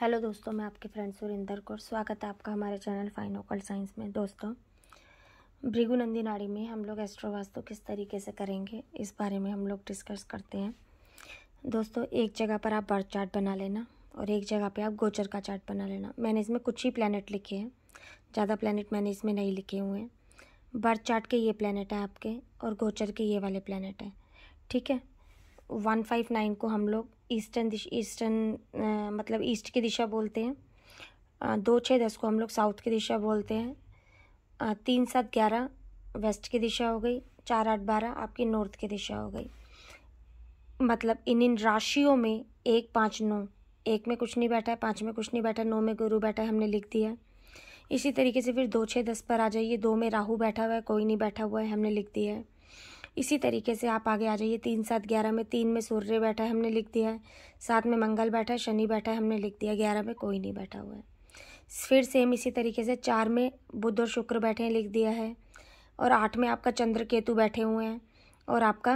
hello दोस्तों मैं आपके फ्रेंड सुरेंद्र कौर स्वागत है आपका हमारे चैनल फाइन ओकल साइंस में दोस्तों भृगु नंदी नाड़ी में हम लोग एस्ट्रोवास्तु किस तरीके से करेंगे इस बारे में हम लोग डिस्कस करते हैं दोस्तों एक जगह पर आप बर्थ चार्ट बना लेना और एक जगह पर आप गोचर का चार्ट बना लेना मैंने इसमें कुछ ही प्लानट लिखे हैं ज़्यादा प्लानट मैंने इसमें नहीं लिखे हुए हैं बर्थ चार्ट के ये प्लानट हैं आपके और गोचर के ये वाले प्लानट हैं ठीक है वन फाइव नाइन को हम लोग ईस्टर्न दिश ईस्टर्न मतलब ईस्ट की दिशा बोलते हैं आ, दो छः दस को हम लोग साउथ की दिशा बोलते हैं आ, तीन सात ग्यारह वेस्ट की दिशा हो गई चार आठ बारह आपकी नॉर्थ की दिशा हो गई मतलब इन इन राशियों में एक पाँच नौ एक में कुछ नहीं बैठा है पाँच में कुछ नहीं बैठा नौ में गुरु बैठा है हमने लिख दिया इसी तरीके से फिर दो छः दस पर आ जाइए दो में राहु बैठा हुआ है कोई नहीं बैठा हुआ है हमने लिख दिया है इसी तरीके से आप आगे आ जाइए तीन सात ग्यारह में तीन में सूर्य बैठा है हमने लिख दिया है सात में मंगल बैठा है शनि बैठा है हमने लिख दिया ग्यारह में कोई नहीं बैठा हुआ है फिर सेम इसी तरीके से चार में बुध और शुक्र बैठे हैं लिख दिया है और आठ में आपका चंद्र केतु बैठे हुए हैं और आपका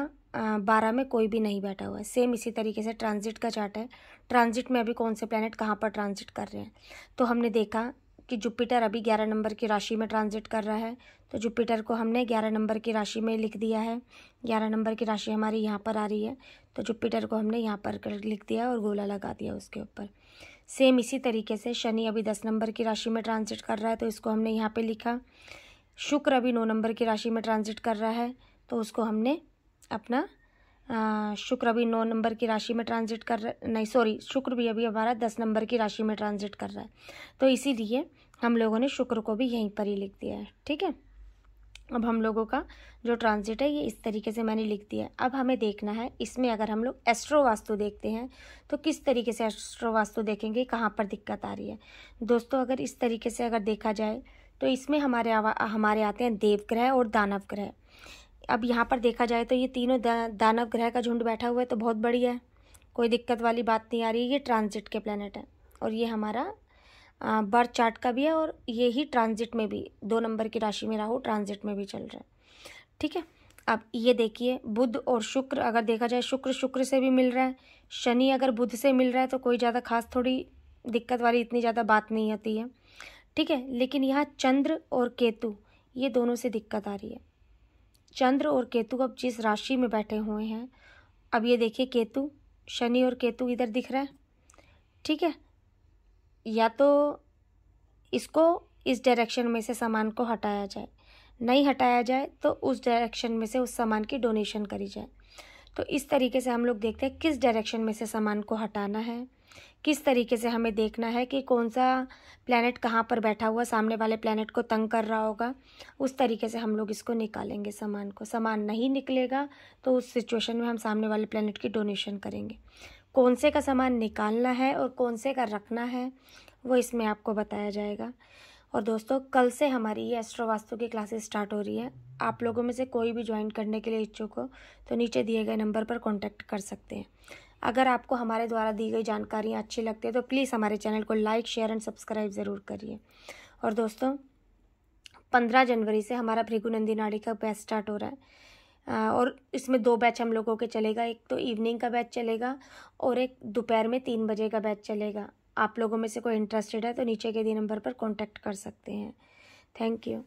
बारह में कोई भी नहीं बैठा हुआ है सेम इसी तरीके से ट्रांजिट का चार्ट है ट्रांजिट में अभी कौन से प्लानट कहाँ पर ट्रांजिट कर रहे हैं तो हमने देखा कि जुपिटर अभी ग्यारह नंबर की राशि में ट्रांजिट कर रहा है तो जुपिटर को हमने ग्यारह नंबर की राशि में लिख दिया है ग्यारह नंबर की राशि हमारी यहाँ पर आ रही है तो जुपिटर को हमने यहाँ पर लिख दिया और गोला लगा दिया उसके ऊपर सेम इसी तरीके से शनि अभी दस नंबर की राशि में ट्रांजिट कर रहा है तो इसको हमने यहाँ पर लिखा शुक्र अभी नौ नंबर की राशि में ट्रांजिट कर रहा है तो उसको हमने अपना शुक्र अभी नौ नंबर की राशि में ट्रांजिट कर रहा नहीं सॉरी शुक्र भी अभी हमारा दस नंबर की राशि में ट्रांजिट कर रहा है तो इसीलिए हम लोगों ने शुक्र को भी यहीं पर ही लिख दिया है ठीक है अब हम लोगों का जो ट्रांजिट है ये इस तरीके से मैंने लिख दिया है अब हमें देखना है इसमें अगर हम लोग एस्ट्रो वास्तु देखते हैं तो किस तरीके से एस्ट्रो वास्तु देखेंगे कहाँ पर दिक्कत आ रही है दोस्तों अगर इस तरीके से अगर देखा जाए तो इसमें हमारे हमारे आते हैं देवग्रह और दानव ग्रह अब यहाँ पर देखा जाए तो ये तीनों दा, दानव ग्रह का झुंड बैठा हुआ है तो बहुत बढ़िया है कोई दिक्कत वाली बात नहीं आ रही ये ट्रांजिट के प्लानट है और ये हमारा बर्थ चार्ट का भी है और ये ही ट्रांजिट में भी दो नंबर की राशि में राहु ट्रांजिट में भी चल रहा है ठीक है अब ये देखिए बुध और शुक्र अगर देखा जाए शुक्र शुक्र से भी मिल रहा है शनि अगर बुध से मिल रहा है तो कोई ज़्यादा खास थोड़ी दिक्कत वाली इतनी ज़्यादा बात नहीं होती है ठीक है लेकिन यहाँ चंद्र और केतु ये दोनों से दिक्कत आ रही है चंद्र और केतु अब जिस राशि में बैठे हुए हैं अब ये देखिए केतु शनि और केतु इधर दिख रहा है ठीक है या तो इसको इस डायरेक्शन में से सामान को हटाया जाए नहीं हटाया जाए तो उस डायरेक्शन में से उस सामान की डोनेशन करी जाए तो इस तरीके से हम लोग देखते हैं किस डायरेक्शन में से सामान को हटाना है किस तरीके से हमें देखना है कि कौन सा प्लानट कहाँ पर बैठा हुआ सामने वाले प्लानट को तंग कर रहा होगा उस तरीके से हम लोग इसको निकालेंगे सामान को सामान नहीं निकलेगा तो उस सिचुएशन में हम सामने वाले प्लानट की डोनेशन करेंगे कौन से का सामान निकालना है और कौन से का रखना है वो इसमें आपको बताया जाएगा और दोस्तों कल से हमारी ये एस्ट्रो वास्तु की क्लासेस स्टार्ट हो रही है आप लोगों में से कोई भी ज्वाइन करने के लिए इच्छुक हो तो नीचे दिए गए नंबर पर कॉन्टैक्ट कर सकते हैं अगर आपको हमारे द्वारा दी गई जानकारियाँ अच्छी लगती है तो प्लीज़ हमारे चैनल को लाइक शेयर एंड सब्सक्राइब ज़रूर करिए और दोस्तों पंद्रह जनवरी से हमारा भृगुनंदी नाड़ी का बैच स्टार्ट हो रहा है और इसमें दो बैच हम लोगों के चलेगा एक तो इवनिंग का बैच चलेगा और एक दोपहर में तीन बजे का बैच चलेगा आप लोगों में से कोई इंटरेस्टेड है तो नीचे के दी नंबर पर कॉन्टैक्ट कर सकते हैं थैंक यू